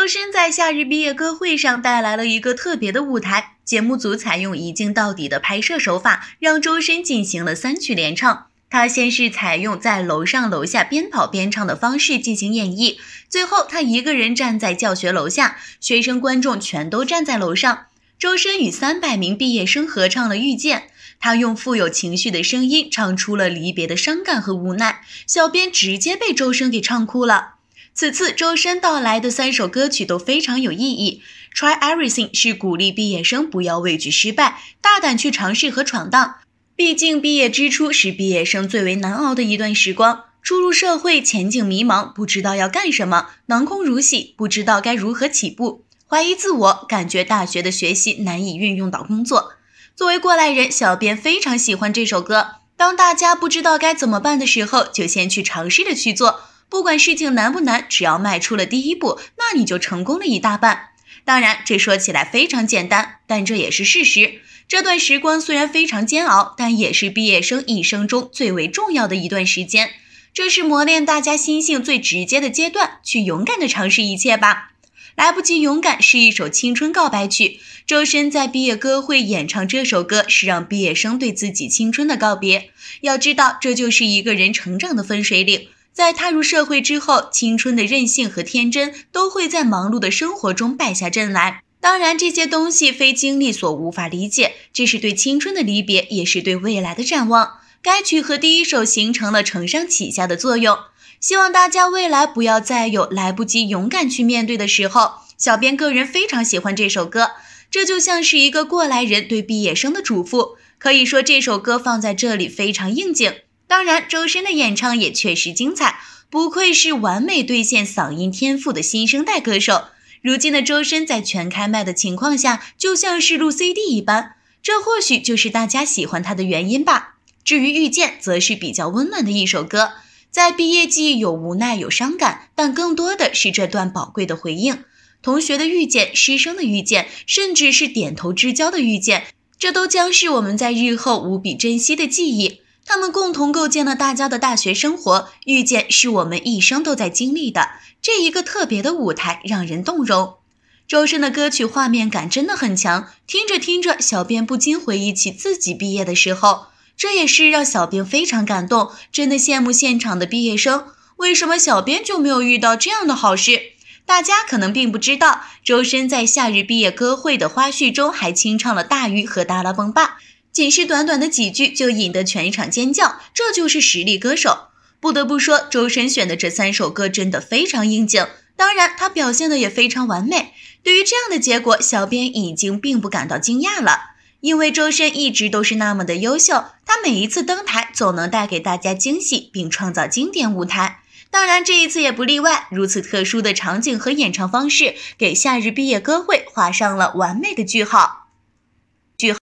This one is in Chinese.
周深在夏日毕业歌会上带来了一个特别的舞台，节目组采用一镜到底的拍摄手法，让周深进行了三曲连唱。他先是采用在楼上楼下边跑边唱的方式进行演绎，最后他一个人站在教学楼下，学生观众全都站在楼上。周深与三百名毕业生合唱了《遇见》，他用富有情绪的声音唱出了离别的伤感和无奈，小编直接被周深给唱哭了。此次周深到来的三首歌曲都非常有意义。Try Everything 是鼓励毕业生不要畏惧失败，大胆去尝试和闯荡。毕竟毕业之初是毕业生最为难熬的一段时光，初入社会，前景迷茫，不知道要干什么，囊空如洗，不知道该如何起步，怀疑自我，感觉大学的学习难以运用到工作。作为过来人，小编非常喜欢这首歌。当大家不知道该怎么办的时候，就先去尝试着去做。不管事情难不难，只要迈出了第一步，那你就成功了一大半。当然，这说起来非常简单，但这也是事实。这段时光虽然非常煎熬，但也是毕业生一生中最为重要的一段时间。这是磨练大家心性最直接的阶段，去勇敢的尝试一切吧。来不及勇敢是一首青春告白曲，周深在毕业歌会演唱这首歌，是让毕业生对自己青春的告别。要知道，这就是一个人成长的分水岭。在踏入社会之后，青春的任性和天真都会在忙碌的生活中败下阵来。当然，这些东西非经历所无法理解，这是对青春的离别，也是对未来的展望。该曲和第一首形成了承上启下的作用。希望大家未来不要再有来不及勇敢去面对的时候。小编个人非常喜欢这首歌，这就像是一个过来人对毕业生的嘱咐。可以说，这首歌放在这里非常应景。当然，周深的演唱也确实精彩，不愧是完美兑现嗓音天赋的新生代歌手。如今的周深在全开麦的情况下，就像是录 CD 一般，这或许就是大家喜欢他的原因吧。至于遇见，则是比较温暖的一首歌，在毕业季有无奈有伤感，但更多的是这段宝贵的回应。同学的遇见，师生的遇见，甚至是点头之交的遇见，这都将是我们在日后无比珍惜的记忆。他们共同构建了大家的大学生活，遇见是我们一生都在经历的这一个特别的舞台，让人动容。周深的歌曲画面感真的很强，听着听着，小编不禁回忆起自己毕业的时候，这也是让小编非常感动，真的羡慕现场的毕业生。为什么小编就没有遇到这样的好事？大家可能并不知道，周深在夏日毕业歌会的花絮中还清唱了《大鱼》和《达拉崩吧》。仅是短短的几句，就引得全场尖叫。这就是实力歌手。不得不说，周深选的这三首歌真的非常应景。当然，他表现的也非常完美。对于这样的结果，小编已经并不感到惊讶了，因为周深一直都是那么的优秀。他每一次登台，总能带给大家惊喜，并创造经典舞台。当然，这一次也不例外。如此特殊的场景和演唱方式，给夏日毕业歌会画上了完美的句号。句。